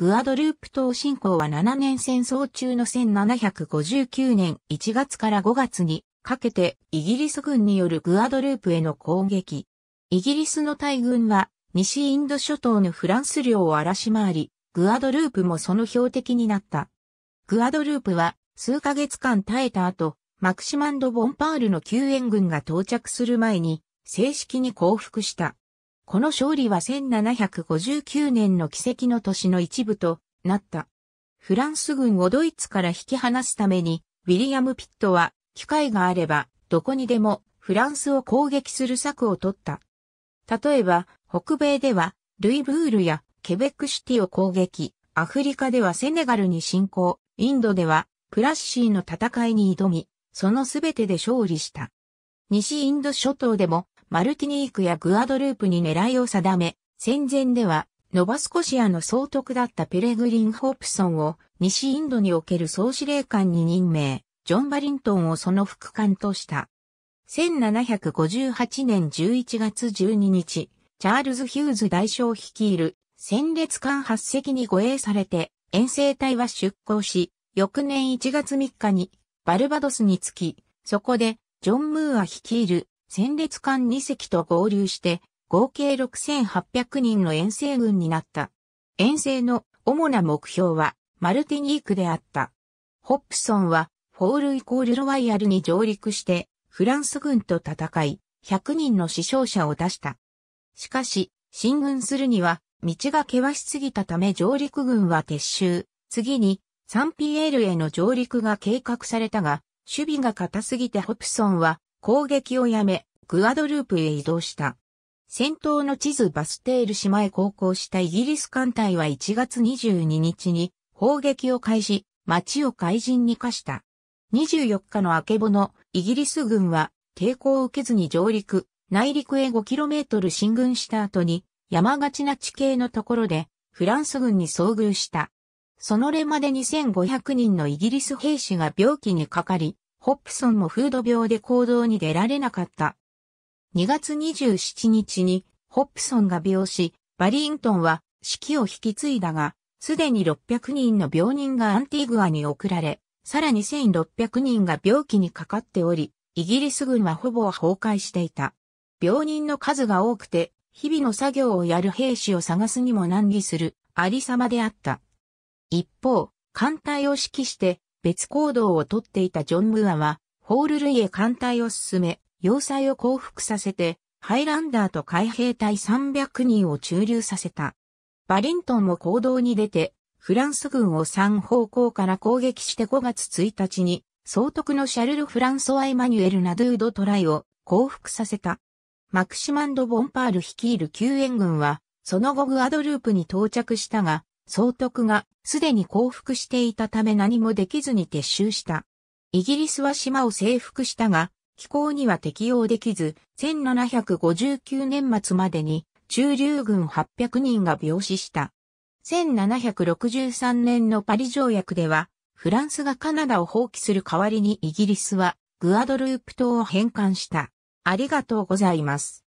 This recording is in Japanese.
グアドループ島侵攻は7年戦争中の1759年1月から5月にかけてイギリス軍によるグアドループへの攻撃。イギリスの大軍は西インド諸島のフランス領を荒らし回り、グアドループもその標的になった。グアドループは数ヶ月間耐えた後、マクシマンド・ボンパールの救援軍が到着する前に正式に降伏した。この勝利は1759年の奇跡の年の一部となった。フランス軍をドイツから引き離すために、ウィリアム・ピットは、機会があれば、どこにでもフランスを攻撃する策を取った。例えば、北米では、ルイブールやケベックシティを攻撃、アフリカではセネガルに侵攻、インドではプラッシーの戦いに挑み、そのすべてで勝利した。西インド諸島でもマルティニークやグアドループに狙いを定め、戦前では、ノバスコシアの総督だったペレグリン・ホープソンを西インドにおける総司令官に任命、ジョン・バリントンをその副官とした。1758年11月12日、チャールズ・ヒューズ大将率いる戦列艦8隻に護衛されて、遠征隊は出港し、翌年1月3日にバルバドスに着き、そこでジョン・ムーア率いる戦列艦2隻と合流して、合計6800人の遠征軍になった。遠征の主な目標は、マルティニークであった。ホップソンは、フォールイコールロワイヤルに上陸して、フランス軍と戦い、100人の死傷者を出した。しかし、進軍するには、道が険しすぎたため上陸軍は撤収。次に、サンピエールへの上陸が計画されたが、守備が硬すぎてホプソンは攻撃をやめ、グアドループへ移動した。戦闘の地図バステール島へ航行したイギリス艦隊は1月22日に砲撃を開始、街を海人に化した。24日の明けぼの、イギリス軍は抵抗を受けずに上陸、内陸へ 5km 進軍した後に山がちな地形のところでフランス軍に遭遇した。その例まで2500人のイギリス兵士が病気にかかり、ホップソンもフード病で行動に出られなかった。2月27日にホップソンが病死、バリントンは指揮を引き継いだが、すでに600人の病人がアンティグアに送られ、さらに1600人が病気にかかっており、イギリス軍はほぼ崩壊していた。病人の数が多くて、日々の作業をやる兵士を探すにも難儀する、ありさまであった。一方、艦隊を指揮して、別行動をとっていたジョン・ムアは、ホール類へ艦隊を進め、要塞を降伏させて、ハイランダーと海兵隊300人を駐留させた。バリントンも行動に出て、フランス軍を3方向から攻撃して5月1日に、総督のシャルル・フランソワ・エマニュエル・ナドゥード・トライを降伏させた。マクシマンド・ボンパール率いる救援軍は、その後グアドループに到着したが、総督がすでに降伏していたため何もできずに撤収した。イギリスは島を征服したが、気候には適応できず、1759年末までに駐留軍800人が病死した。1763年のパリ条約では、フランスがカナダを放棄する代わりにイギリスはグアドループ島を返還した。ありがとうございます。